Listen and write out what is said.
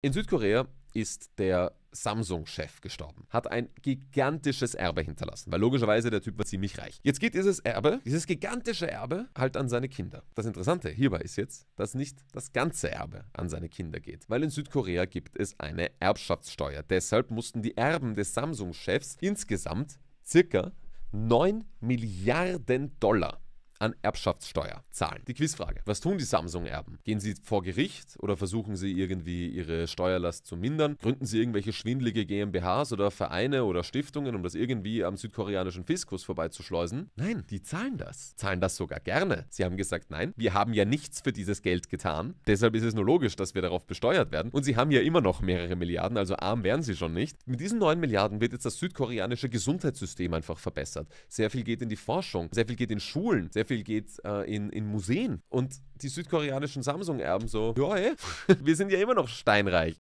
In Südkorea ist der Samsung-Chef gestorben, hat ein gigantisches Erbe hinterlassen, weil logischerweise der Typ war ziemlich reich. Jetzt geht dieses Erbe, dieses gigantische Erbe, halt an seine Kinder. Das Interessante hierbei ist jetzt, dass nicht das ganze Erbe an seine Kinder geht, weil in Südkorea gibt es eine Erbschaftssteuer. Deshalb mussten die Erben des Samsung-Chefs insgesamt circa 9 Milliarden Dollar an Erbschaftssteuer zahlen. Die Quizfrage. Was tun die Samsung-Erben? Gehen sie vor Gericht oder versuchen sie irgendwie ihre Steuerlast zu mindern? Gründen sie irgendwelche schwindelige GmbHs oder Vereine oder Stiftungen, um das irgendwie am südkoreanischen Fiskus vorbeizuschleusen? Nein, die zahlen das. Zahlen das sogar gerne. Sie haben gesagt, nein, wir haben ja nichts für dieses Geld getan. Deshalb ist es nur logisch, dass wir darauf besteuert werden. Und sie haben ja immer noch mehrere Milliarden, also arm wären sie schon nicht. Mit diesen 9 Milliarden wird jetzt das südkoreanische Gesundheitssystem einfach verbessert. Sehr viel geht in die Forschung, sehr viel geht in Schulen, sehr viel viel geht äh, in, in Museen. Und die südkoreanischen Samsung-Erben so, ja, ey, eh, wir sind ja immer noch steinreich.